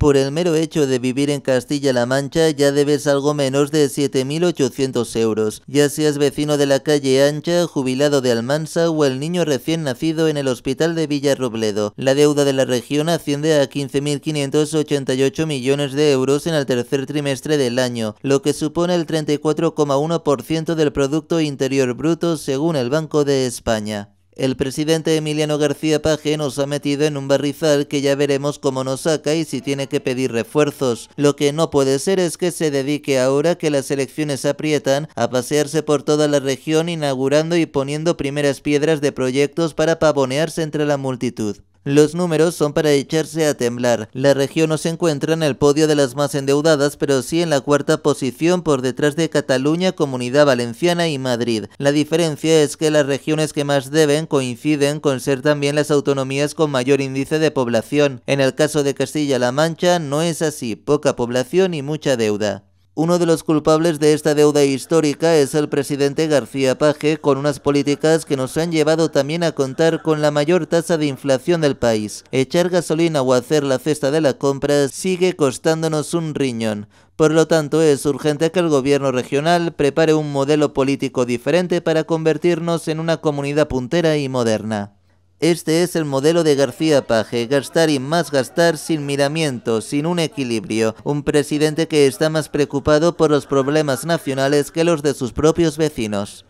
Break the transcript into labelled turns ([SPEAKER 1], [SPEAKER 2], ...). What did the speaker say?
[SPEAKER 1] Por el mero hecho de vivir en Castilla-La Mancha ya debes algo menos de 7.800 euros, ya seas vecino de la calle Ancha, jubilado de Almansa o el niño recién nacido en el hospital de Villarrobledo. La deuda de la región asciende a 15.588 millones de euros en el tercer trimestre del año, lo que supone el 34,1% del Producto Interior Bruto según el Banco de España. El presidente Emiliano García Paje nos ha metido en un barrizal que ya veremos cómo nos saca y si tiene que pedir refuerzos. Lo que no puede ser es que se dedique ahora que las elecciones aprietan a pasearse por toda la región inaugurando y poniendo primeras piedras de proyectos para pavonearse entre la multitud. Los números son para echarse a temblar. La región no se encuentra en el podio de las más endeudadas, pero sí en la cuarta posición por detrás de Cataluña, Comunidad Valenciana y Madrid. La diferencia es que las regiones que más deben coinciden con ser también las autonomías con mayor índice de población. En el caso de Castilla-La Mancha no es así, poca población y mucha deuda. Uno de los culpables de esta deuda histórica es el presidente García Page con unas políticas que nos han llevado también a contar con la mayor tasa de inflación del país. Echar gasolina o hacer la cesta de la compra sigue costándonos un riñón. Por lo tanto, es urgente que el gobierno regional prepare un modelo político diferente para convertirnos en una comunidad puntera y moderna. Este es el modelo de García Page, gastar y más gastar sin miramiento, sin un equilibrio, un presidente que está más preocupado por los problemas nacionales que los de sus propios vecinos.